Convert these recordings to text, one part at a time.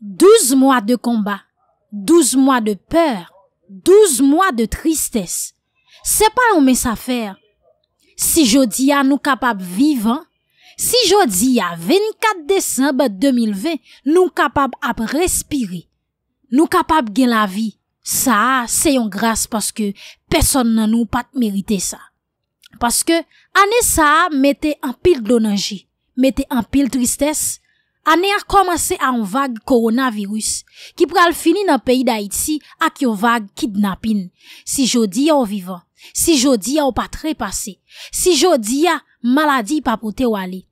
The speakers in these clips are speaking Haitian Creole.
Douze mwa de komba, douze mwa de pèr, douze mwa de tristès. Se pa yon mè sa fèr, si jodi ya nou kapap vivan, si jodi ya 24 Desembe 2020, nou kapap ap respiri, nou kapap gen la vi. Sa, se yon grase paske peson nan nou pat merite sa. Paske anè sa mette an pil donanji, mette an pil tristès, Anè a komanse an vage koronavirus ki pral fini nan peyi da itsi ak yon vage kidnapin. Si jodi a o vivan, si jodi a o patre pase, si jodi a maladi pa ponte wale.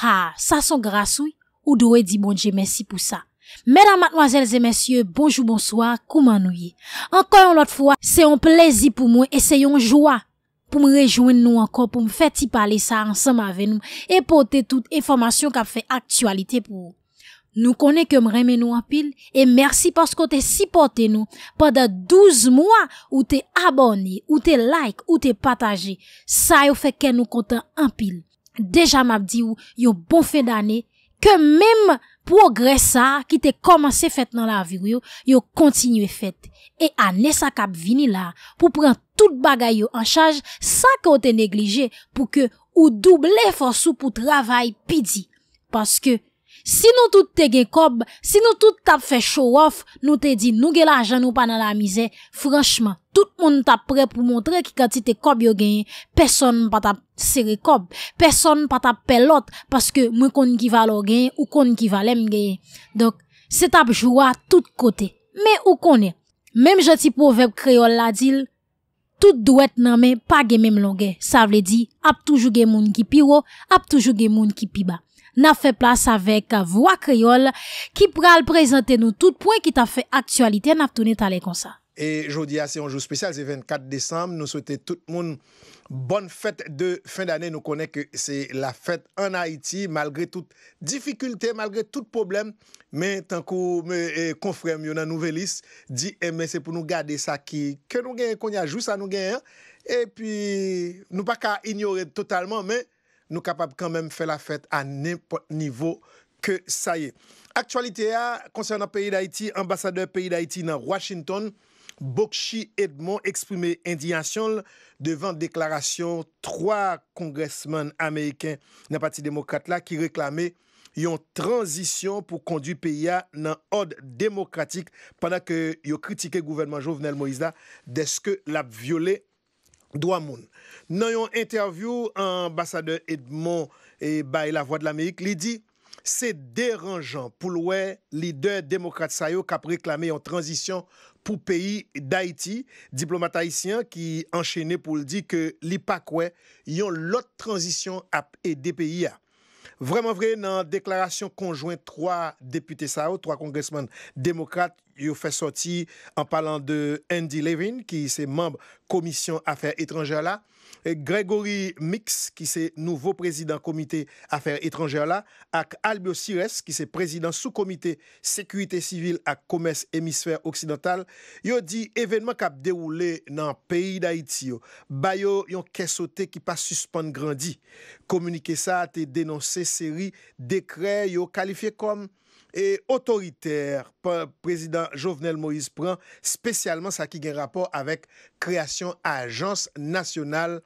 Ha, sa son grasou ou dowe di bonje mensi pou sa. Mèdam matnoazèl zè mensiè, bonjou bonsoa, koumanouye. Anko yon lot fwa, se yon plezi pou mwen, se yon jwa. pou m rejouen nou anko pou m fè ti pale sa ansem ave nou e pote tout informasyon kap fè aktualite pou ou. Nou kone ke m reme nou anpil e mersi paskou te sipote nou pade 12 mwa ou te abone, ou te like, ou te pataje. Sa yo fè ken nou kontan anpil. Deja m ap di ou, yo bon fè danè ke mèm! progresa ki te komanse fèt nan la avir yo, yo kontinue fèt, e anè sa kap vini la, pou pran tout bagay yo an chanj, sa ka o te neglije, pou ke ou double fòsou pou travay pidi. Paske, Si nou tout te ge kob, si nou tout tap fe show off, nou te di nou ge la jan ou pa nan la mize, franchman, tout moun tap pre pou montre ki kati te kob yo genye, person pa tap sere kob, person pa tap pelot, paske mwen kon ki valo genye ou kon ki valem genye. Dok, se tap jwa tout kote. Me ou kon e, mem jati po vep kreol la dil, tout dwet nan men pa gemem lo genye. Sa vle di, ap toujou gen moun ki piwo, ap toujou gen moun ki piwa. nan fè plas avèk vwa kreyol ki pral prezente nou tout pouen ki ta fè aksualite nan ap toune talè kon sa. E jodi a ah, se yon jou spesyal, se 24 Desem, nou souwete tout moun bon fèt de fin d'anè, nou konè kè se la fèt an Haïti malgré tout difficultè, malgré tout poublem, men tan kou kon eh, frèm yon nan nouvelis, di eme eh, se pou nou gade sa ki kè nou gen, kon ya jou sa nou gen, e pi nou pa ka ignorè totalman, men nou kapap kan men fè la fèt an nipot nivou ke sa ye. Aktualite a, konser nan peyi d'Haïti, ambassadeur peyi d'Haïti nan Washington, Bokshi Edmon eksprime indiansyon devan deklarasyon 3 kongresman ameyken nan pati demokrate la ki reklame yon transisyon pou kondui peyi a nan od demokratik pandan ke yon kritike gouvernement jovenel Moïse la deske lap viole apres. Dwa moun, nan yon interview, ambassadeur Edmond e Baye Lavoye de l'Amérique li di, se deranjan pou lwe lider demokrate sa yo kap reklamen yon transisyon pou peyi d'Haïti, diplomat haïtien ki anchenen pou li di ke li pakwe yon lot transisyon ap e de peyi ya. Vreman vre nan deklarasyon konjouen troa depute sa yo, troa kongresman demokrate, yo fè soti an palan de Andy Levine, ki se mamb komisyon afer etranjèla, Gregory Mix, ki se nouvo prezidant komite afer etranjèla, ak Albeo Sires, ki se prezidant sou komite Sekuitè Sivil ak Komès Hémisphère Oksidantale, yo di evenman kap deroule nan peyi d'Haïti yo. Bayo yon kesote ki pa suspande grandi. Komunike sa te denonse seri dekre yo kalifiè kom E otoriter, prezident Jovenel Moïse pran, spesyalman sa ki gen rapor avek kreasyon a ajans nasyonal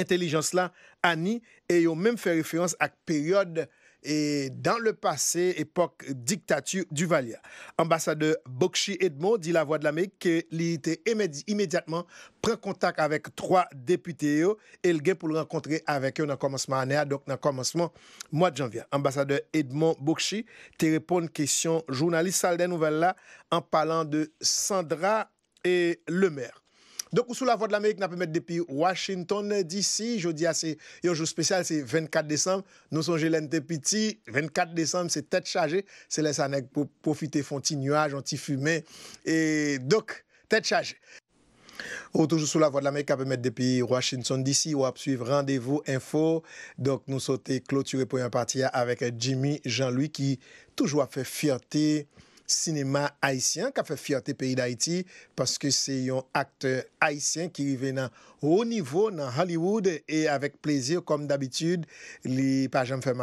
entelijans la, ani, e yo menm fe referans ak peryode et dans le passé, époque dictature du Valia. Ambassadeur Bokshi Edmond dit la voix de l'Amérique qu'il était immédiatement prend contact avec trois députés et le pour le rencontrer avec eux dans le commencement l'année, donc dans le commencement mois de janvier. Ambassadeur Edmond Bokshi te répond à une question journaliste salle des nouvelles là en parlant de Sandra et le maire. Donc, sous la voie de l'Amérique, nous mettre depuis Washington D.C. Jeudi, c'est un jour spécial, c'est 24 décembre. Nous sommes l'NT Petit. 24 décembre, c'est tête chargée. C'est là ça pour profiter, font petit nuage, un petit fumée. Et donc, tête chargée. Oh, toujours sous la voie de l'Amérique, peut mettre depuis Washington DC, ou à suivre rendez-vous info. Donc, nous sommes clôturés pour une partie avec Jimmy Jean-Louis qui toujours fait fierté. sinema Haitien ka fe fiyote peyi d'Haiti paske se yon akte Haitien ki vive nan ho nivou nan Hollywood e avek plezir kom d'abitud li pa jam fe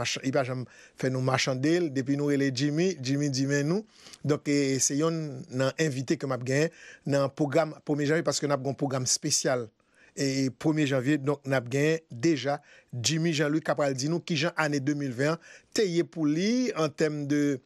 nou machande depi nou ele Jimmy Jimmy di men nou se yon nan invite ke map gen nan program pome janvi paske nap gon program spesyal e pome janvi nap gen deja Jimmy Jean-Louis Kapaldino ki jan ane 2021 teye pou li an tem de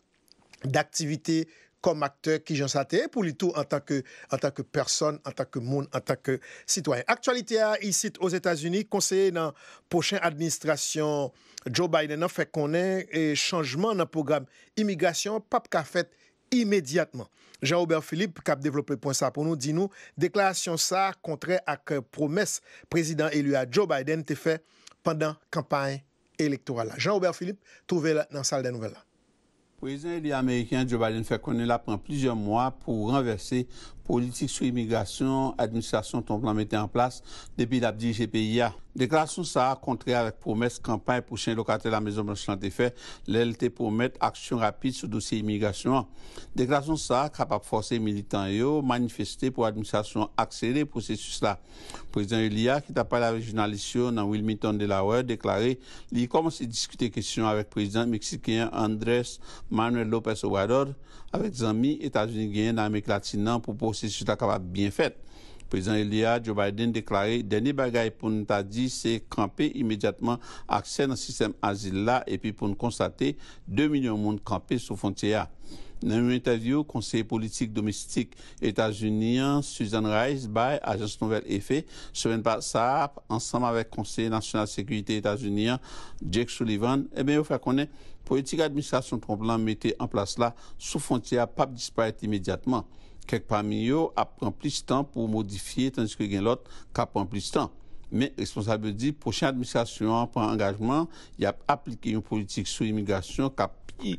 d'activité comme acteur qui j'en pour lui tout en tant que en tant que personne, en tant que monde, en tant que citoyen. Actualité ici aux États-Unis, conseiller dans prochaine administration Joe Biden a fait connaître et changement dans le programme immigration pas qu'a fait immédiatement. Jean-Aubert Philippe, qui a développé point ça pour nous, dit nous, déclaration ça contraire à que promesse président élu à Joe Biden te fait pendant campagne électorale. Jean-Aubert Philippe, trouvez-la dans la salle des nouvelles. Le président américain Joe Biden fait qu'on là pendant plusieurs mois pour renverser politique sur l'immigration, administration ton plan en place depuis la GPIA. Déclaration ça a avec promesse campagne pour chien locataire de la Maison Blanche la fait, l'ELT promet action rapide sur dossier immigration. Déclaration ça capable forcer militants yo manifester pour administration accélérer processus là. Président Elia qui t'a parlé avec régionalisation dans Wilmington Delaware déclaré, il commence à discuter question avec président mexicain Andrés Manuel López Obrador avec des amis États-Unis et l'Amérique latine pour processus capable bien fait. Le président Elia Joe Biden a déclaré dernier bagaille pour nous dit c'est camper immédiatement accès dans système d'asile. et puis pour nous constater 2 millions de monde sur sous frontière. Dans une interview, conseiller politique domestique américain unis Suzanne Rice, by Agence Nouvelle Effet, semaine passée, ensemble avec conseiller national sécurité américain unis Jake Sullivan, et eh bien, vous faites qu'on est, politique administration problème mettez en place là, sous frontière, pas disparaître immédiatement. Quelques parmi eux, pris plus de temps pour modifier, tandis que l'autre, cap prend plus de temps. Mais, responsable dit, prochaine administration prend engagement, il a appliqué une politique sous immigration, cap, plus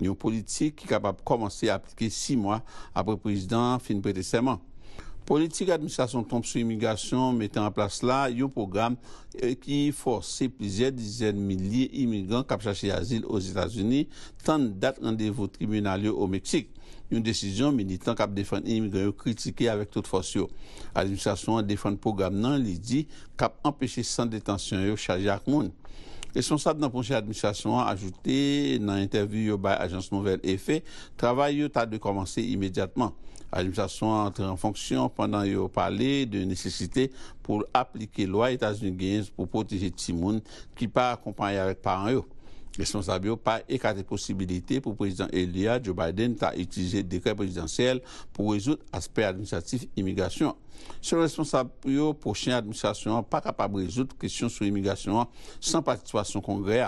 Yon politik ki kap ap komanse aplike 6 mwa apre prezident fin prete seman. Politik administrasyon tombe sou imigrasyon meten an plas la, yon program ki force plize dizen mili imigran kap chache yazil oz Etasuni tan dat andevo tribunal yo o Meksik. Yon desisyon meni tan kap defen imigran yo kritike avek tout fos yo. Administrasyon defen program nan li di kap empeshe san detansyon yo chache ak moun. Esponsat nan ponche administrasyon an ajoute nan intervi yo bay ajanse nouvel efè, travay yo ta de komanse imediatman. Administrasyon an entre en fonksyon pandan yo pale de nesesite pou aplike lwa etas di genz pou potije timoun ki pa akompanyarek paran yo. responsable pas écarté possibilité pour le président Elia Joe Biden d'utiliser le décret présidentiel pour résoudre l'aspect administratif immigration le responsable pour capable de résoudre la question sur sur sans sans participation Congrès.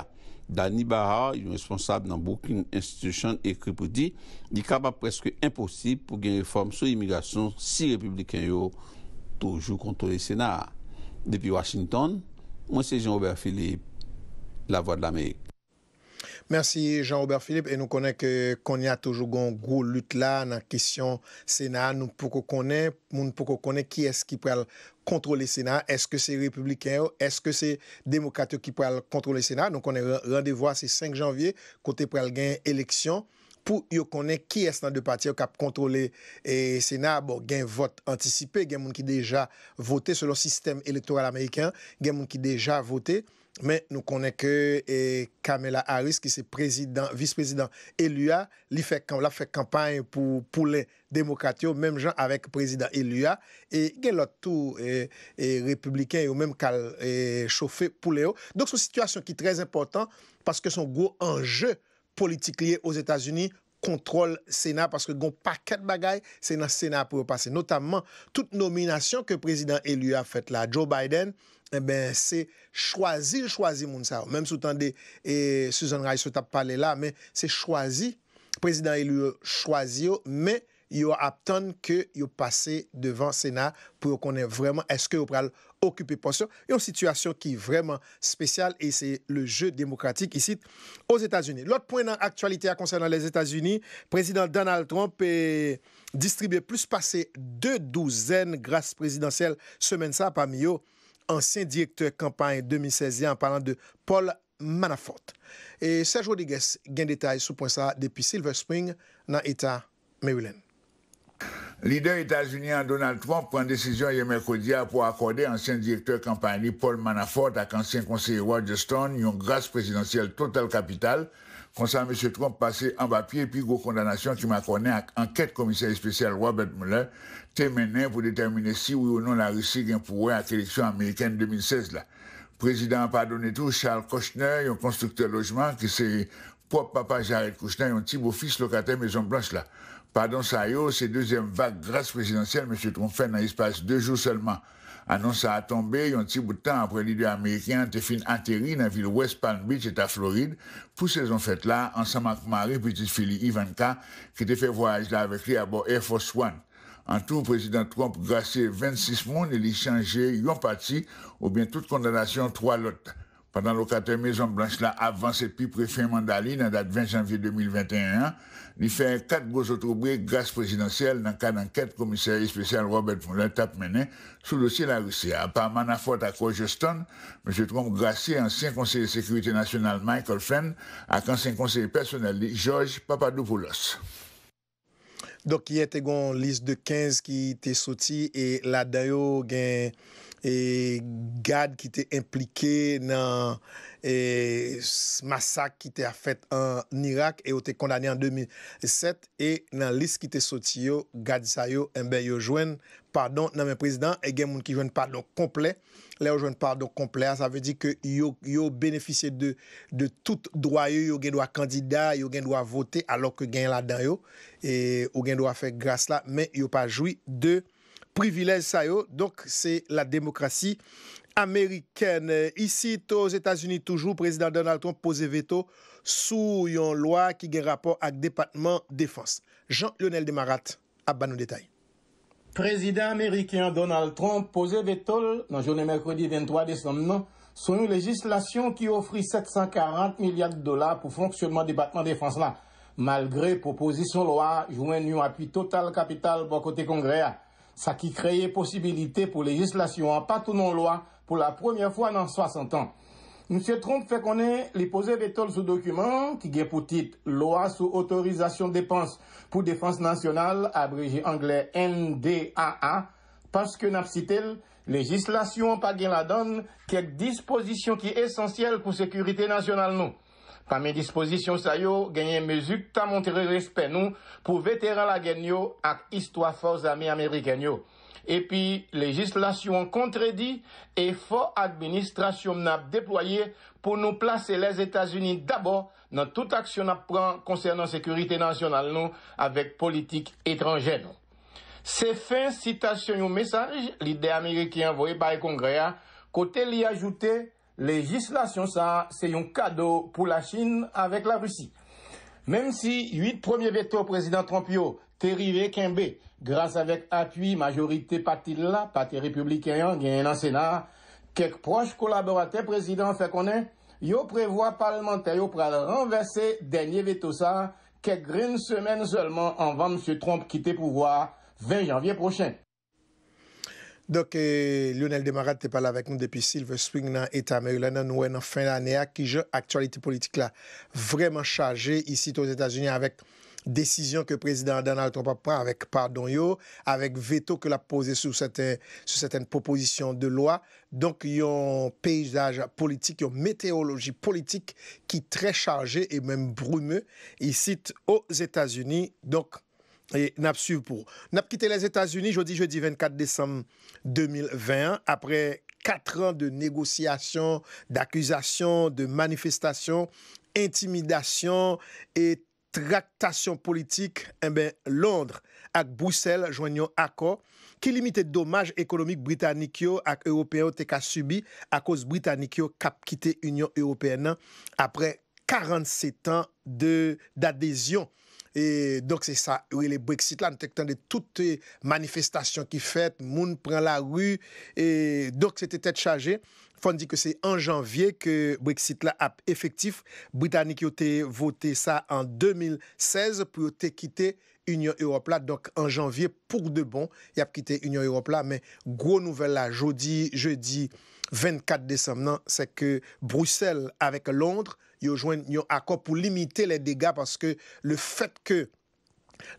Dani Barra, Barra, responsable dans Brooklyn Institution, pour dire, qu'il est presque presque impossible pour une réforme sur l'immigration si sont toujours contre le Sénat. Depuis Washington, moi Jean-Robert Philippe, La Voix de l'Amérique. Mersi Jean-Robert Philippe, nou konen ke konen a toujou gon grou lut la nan kesyon Sena, nou pou konen moun pou konen ki eske ki pral kontrole Sena, eske se republikan ou eske se demokrate ki pral kontrole Sena, nou konen randevwa se 5 janvye kote pral gen eleksyon pou yo konen ki eske nan de pati ou kap kontrole Sena, bon, gen vot antisipe, gen moun ki deja vote selon sistem elektoral Amerikan, gen moun ki deja vote. Men nou konen ke Kamela Harris ki se vice-prezident Elua, li fek kampany pou pou le demokratyo, menm jan avek prezident Elua, e gen lotou republiken ou menm kal chofe pou le yo. Donk sou situasyon ki trez important, paske son gro anje politik liye ou Etats-Unis, kontrol Sena, paske gon paket bagay, Sena pou yo pase. Notamman, tout nominasyon ke prezident elu yo a fet la, Joe Biden, e ben se chwazi, chwazi mounsa, mèm sou tande e Susan Rice wot ap pale la, men se chwazi, prezident elu yo chwazi yo, men yo aptan ke yo pase devan Sena pou yo konen vreman eske yo pral y a Une situation qui est vraiment spéciale et c'est le jeu démocratique ici aux États-Unis. L'autre point dans concernant les États-Unis, président Donald Trump est distribué plus passé deux douzaines grâces présidentielles semaine ça parmi eux ancien directeur campagne 2016 en parlant de Paul Manafort. Et Serge Rodriguez gagne détail sur point ça depuis Silver Spring dans l'État Maryland. Leader états-unien Donald Trump prend décision hier mercredi pour accorder ancien directeur campagne Paul Manafort à ancien conseiller Roger Stone une grâce présidentielle Total Capital concernant M. Trump passé en papier, puis gros condamnation qui m'a connu à enquête commissaire spécial Robert Mueller, t'es pour déterminer si oui ou non la Russie vient pour à l'élection américaine 2016 là. Président pardonné tout, Charles Kochner, un constructeur logement qui c'est propre papa Jared Kochner, un petit beau-fils locataire Maison Blanche Pardon, ça est, oh, c'est deuxième vague grâce présidentielle, M. Trump fait dans l'espace deux jours seulement. Annonce a tombé un petit bout de temps après l'idée américain te fin atterri dans la ville West Palm Beach, État Floride, pour saison fait là, ensemble avec Marie, petite fille Ivanka, qui était fait voyage là avec lui à bord Air Force One. En tout, président Trump à 26 mondes et lui changé une parti, ou bien toute condamnation, trois lots. Pendant locataire Maison Blanche là, avancé puis préfet Mandaline dans date 20 janvier 2021, il fait quatre gros autobrés grâce présidentielle dans le enquête d'enquête commissaire spécial Robert Foulin tape mené sous le dossier la Russie. À part Manafort à je M. Trump Gracier, ancien conseiller de sécurité nationale Michael Fenn, et ancien conseiller personnel Georges Papadopoulos. Donc, il y a une liste de 15 qui était sortie et là, d'ailleurs, il y a e gad ki te implike nan e, masak ki te afet an Irak, e o te kondani an 2007, e nan lis ki te soti yo, gad disa yo, enbe yo jwen pardon nan men prezident, e gen moun ki jwen pardon komple, le yo jwen pardon komple, an sa ve di ke yo beneficye de tout droit yo, yo gen do a kandida, yo gen do a vote alok gen la dan yo, e yo gen do a fe grasa la, men yo pa jwi de, privilège ça donc c'est la démocratie américaine. Ici, aux États-Unis, toujours, président Donald Trump pose veto sur une loi qui a rapport avec le département défense. Jean-Lionel Demarat à Bano détail. Président américain Donald Trump pose veto dans journée mercredi 23 décembre sur une législation qui offrit 740 milliards de dollars pour le fonctionnement du département défense là. Malgré proposition loi, joint un appui total capital pour côté congrès ça qui crée possibilité pour législation en pas non loi pour la première fois dans 60 ans. Monsieur Trump fait qu'on est les poser des sous document qui est pour titre loi sous autorisation dépenses pour défense nationale, abrégé anglais NDAA, parce que n'a cité législation pas la donne quelques dispositions qui est essentielle pour sécurité nationale nous. Pa men disposisyon sa yo, genye mezuk ta montere respen nou pou veteral a genyo ak istwa fòz ami Ameriken yo. Epi, legislasyon kontredi e fò administrasyon mnab deploye pou nou plase les Etats-Unis d'abo nan tout aksyon ap pran konsernan sekurite nansyonal nou avèk politik etranjen nou. Se fin citasyon yon mesaj, li de Ameriken voye baye kongreya, kote li ajoute... legislasyon sa se yon kado pou la Chin avèk la Rusi. Mèm si 8 premier veto prezident Trump yo terrive kenbe, grase avèk apuy majorite pati la, pati republikan, gen yon senar, kek proche kolaborate prezident fe konen, yo prevoa parlamentaryo pral renvesse denye veto sa, kek rensemen seulement anvan mse Trump kite pouvoar 20 janvye prochen. Donc, euh, Lionel Demarade te là avec nous depuis Silver Spring et l'État Nous Nous en fin d'année qui joue actualité politique vraiment Vraiment ici aux états unis avec décision que le président Donald Trump a avec pardon yo, avec veto que l'a posé sur certaines, sur certaines propositions de loi. Donc, il y a un paysage politique, une météorologie politique qui est très chargée et même brumeux ici aux États-Unis. Donc, Napkite les Etats-Unis, jodi 24 décembre 2020, apre 4 ans de négociasyon, d'akuzasyon, de manifestasyon, intimidasyon et traktasyon politik, eh Londre ak Bruxelles jwenyon akor ki limite d'omaj ekonomik Britannik yo ak Européen o teka subi akos Britannik yo kapkite Union Européenne apre 47 ans d'adezyon. Et donc, c'est ça, oui, le Brexit là, nous de toutes les manifestations qui faites, monde prend la rue, et donc c'était tête chargée. faut dire que c'est en janvier que Brexit là a effectif. Britannique ont voté ça en 2016 pour quitter l'Union Europe Donc en janvier, pour de bon, il a quitté l'Union Européenne. là. Mais gros nouvelle là, jeudi, jeudi 24 décembre, c'est que Bruxelles avec Londres yo jwen yon akor pou limite le dega paske le fet ke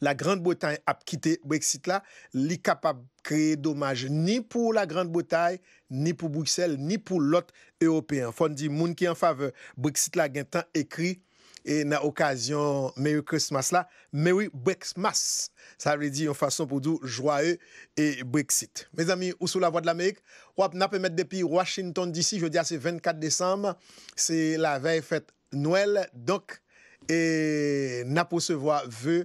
la Grande-Bretagne ap kite Brexit la li kapab kreye domaj ni pou la Grande-Bretagne ni pou Bruxelles, ni pou lot Européen. Fondi, moun ki an fave Brexit la gen tan ekri E nan okasyon Merry Christmas la, Merry Brexmas, sa vredi yon fason pou dou jwae e Brexit. Mez ami, ou sou la vwa de l'Amerik, wap nan pe met depi Washington DC, je di a se 24 Desembe, se la vey fèt Noel, donk, e nan pou se vwa vwe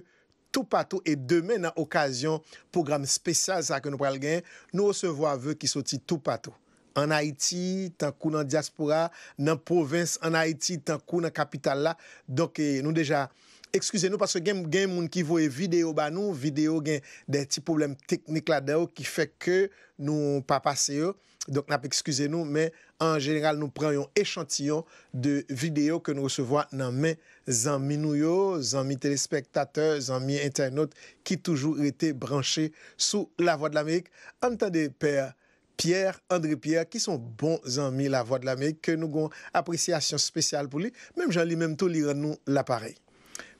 tout patou, e deme nan okasyon, program spesyal sa ke nou prel gen, nou se vwa vwe ki soti tout patou. An Haiti, tan kou nan diaspora, nan province, an Haiti, tan kou nan kapital la. Donk eh, nou deja, ekskuse nou, parce gen moun ki voue video ba nou, video gen den ti problem teknik la de ou ki feke nou pa pase yo. Donk nap ekskuse nou, men an general nou preyon echantiyon de video ke nou resevo nan men zanmi nou yo, zanmi telespektate, zanmi internet ki toujou rete branche sou la vo de l'Amerik. Antande, peya. Pierre, André Pierre, qui sont bons amis la Voix de l'Amérique, que nous avons appréciation spéciale pour lui. Même jean lui même tout, lire nous l'appareil.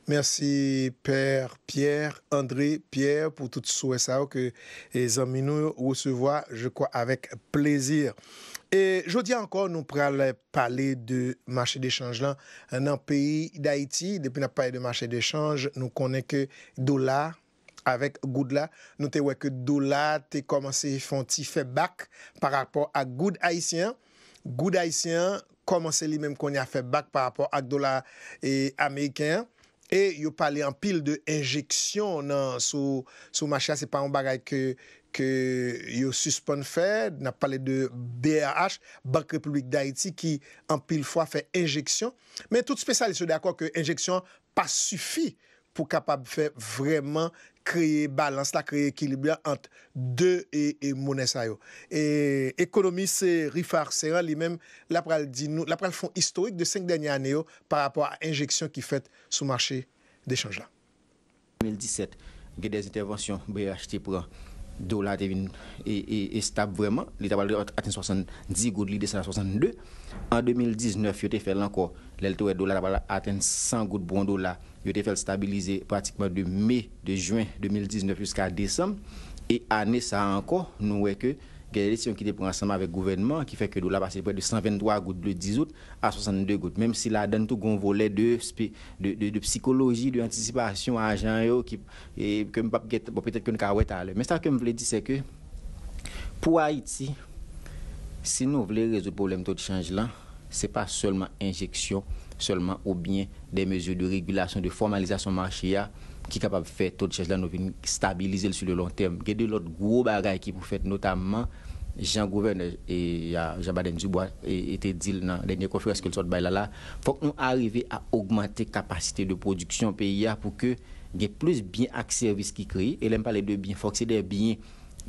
Merci Père Pierre, André Pierre pour tout souhait ça que les amis nous recevoir, je crois, avec plaisir. Et je dis encore, nous pourrons parler de marché d'échange là. Dans le pays d'Haïti, depuis le pays de marché d'échange, nous connaissons que dollars. avèk goud la, nou te wèk do la te komanse fonti fe bak par rapport ak goud Haitien, goud Haitien komanse li mèm konye a fe bak par rapport ak do la amèyken e yo pale an pil de injeksyon nan sou machè, se pa an bagay ke yo suspon fè, nan pale de BAH, Bak Republik d'Haïti ki an pil fwa fe injeksyon, mè tout spesal se d'akor ke injeksyon pa sufi pou kapab fè vreman kreye balans la, kreye ekilibran ant de e, e mounen sa yo. E ekonomise rifar seran li men la pral fond istorik de 5 denye ane yo pa rapor a injeksyon ki fet sou mache de chanj la. 2017, gedez intervensyon BHT pran do la tevin e stab vreman, li tabal aten 70 gout li de 162. En 2019, yote fel lanko lel touwe do la tabal aten 100 gout bon do la il a fait stabiliser pratiquement de mai, de juin 2019 jusqu'à décembre. Et année ça encore, nous voyons que les qui était ensemble avec gouvernement, qui fait que nous avons passé près de 123 gouttes de 10 août à 62 gouttes. Même si la donne tout un volet de, de, de, psychologie, d'anticipation à agents, qui, et, peut-être que nous avons à Mais ce que je voulais dire, c'est que pour Haïti, si nous voulons résoudre le problème de taux de change là, ce n'est pas seulement injection seulement ou bien des mesures de régulation, de formalisation marché qui est capable de faire taux de là, nous stabiliser sur le long terme. Il y a de l'autre gros bagaille qui pour fait notamment Jean Gouverneur et Jean-Baden Dubois été dit dans la dernière conférence que le là Il faut que nous arrivions à augmenter la capacité de production pays pour que y ait plus de bien de services qui créent. Et les parler de Il faut que c'est des biens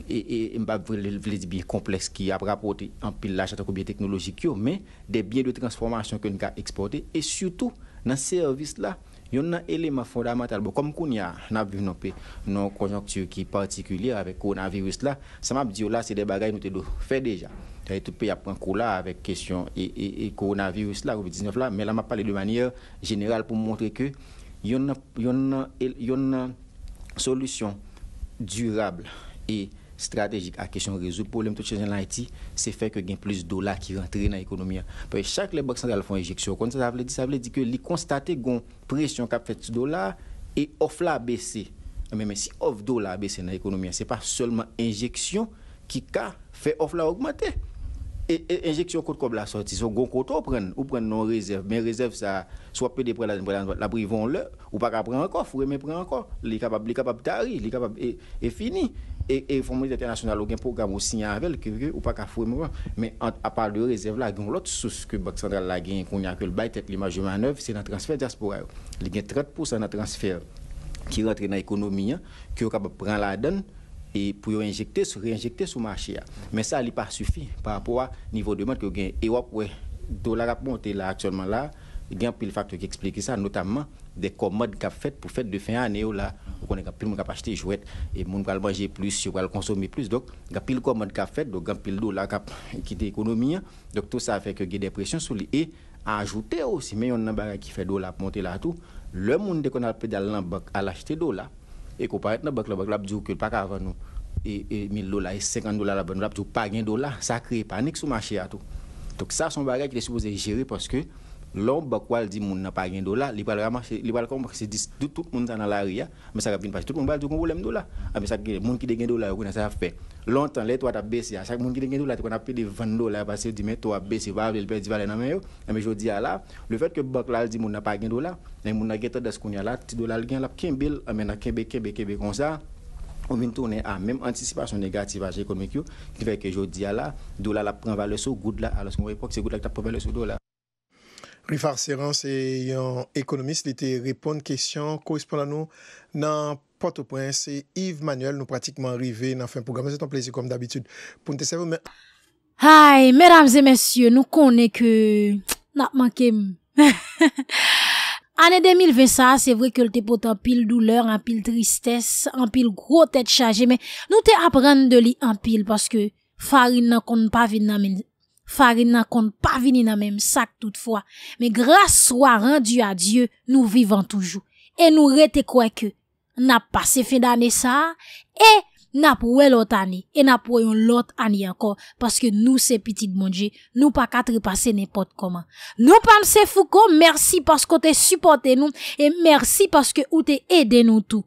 et il m'pa vle complexe qui a rapporté en pile à de bien technologique mais des biens de transformation que nous avons exporter et surtout dans ce service là y a un élément fondamental comme qu'on y a n'a vu dans nos conjoncture qui particulière avec coronavirus là ça m'a dit oh, là c'est des bagages nous te fait déjà et tout pays a pris un avec question et, et, coronavirus là 19 là mais là m'a parlé de manière générale pour montrer que y a une solution durable et stratégique à question résoudre problème de changement en Haïti, c'est fait que gagne plus de dollars qui rentrent dans l'économie. Parce que chaque les banque centrale font injection. Quand ça veut dire ça veut dire que les constater gon pression qu'a fait dollar et offre la baissé. Mais, si offre dollar baissé dans l'économie, c'est pas seulement injection qui a fait offre la augmenter. Et, et injection contre comme la sortie, son gon côté prendre ou prendre non réserve, mais réserve ça soit peut pour la la privons le ou pas prendre encore, faut mais prendre encore, les capable les capable tari, les capable et, et fini et, le Fonds international a un programme aussi, avec que ou pas qu'à mais à part de réserve là il l'autre source que banque centrale la gagne qu'on a que le bail l'image de manœuvre c'est dans transfert diaspora il y a 30% de transfert qui rentre dans l'économie qui est capable de prendre la donne et pour injecter sur réinjecter sur marché mais ça n'est pas suffit par rapport au niveau de demande que gagne et ouais dollar a monté là actuellement là il y a un pile facteur qui explique ça notamment des commodes qu'a fait pour fête de fin d'année oh là on connaît pu acheter acheter jouets et mon va manger plus va consommer plus donc il y a pile commode qu'a fait donc il pile là qui était économie donc tout ça fait que y a des pressions sur lui et ajouter aussi mais on a bagage qui fait pour monter là tout le monde qu'on a pédale dans banque à l'acheter là et qu'on paraît dans banque la banque là dit que pas avant nous et 1000 dollars et 50 dollars la banque là pas gain dollars ça crée panique sur le marché à tout donc ça c'est un bagage qui est supposé gérer parce que l'homme bah, quoi dit moun n'a pas gain dollar il va marcher il va comme c'est tout tout monde dans la ria hein. mais ça va venir passer tout monde va dire problème dollar ah, mais ça monde qui gain dollar connaît ça fait longtemps les toi t'a baissé chaque monde qui gain dollar tu a payé 20 dollars parce que dit mais toi baissé va le perdre valeur dans main ah, mais je dis là le fait que banque là dit moun n'a pas gain dollar mais moun n'a gain tendance qu'on a là petit dollar gain la kembel ah, mais na kembe kembe kembe comme ça on vient tourner à même anticipation négative à l'économie qui fait que je dis là dollar la prend valeur sur good là alors qu'on époque c'est good là qui prend valeur sur dollar Rifa Arseran se yon ekonomiste li te repon kestyon korespon an nou nan Port-au-Prince. Yves Manuel nou pratikman rive nan fin programme. Se ton plezi konm d'abitud. Ponte sevo men. Hai, medamze, mesye, nou konne ke nan manke m. Ane 2021, se vwe ke l te pot an pil douleur, an pil tristesse, an pil gro tete chaje. Men nou te apren de li an pil paske farin nan kon pa vin nan men. Farine nan kont pa vini nan menm sak toutfwa. Me grase swa rendu a Diyo nou vivan toujou. E nou rete kwe ke. Nap pase fe dane sa. E nap wè lot ane. E nap wè yon lot ane anko. Paske nou se pitit mounje. Nou pa katre pase nepot koman. Nou panse fouko. Mersi paske ou te supporte nou. E mersi paske ou te ede nou tou.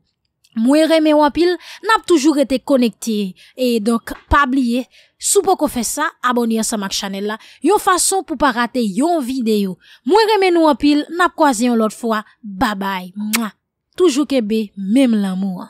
Mwen reme wapil. Nap toujou rete konekte. E donk pabliye. Sou pou kon fè sa, abonye an sa mak chanel la, yon fason pou pa rate yon videyo. Mwen remen nou apil, nap kwa zyon lot fwa. Babay! Toujou kebe, mem l'amou.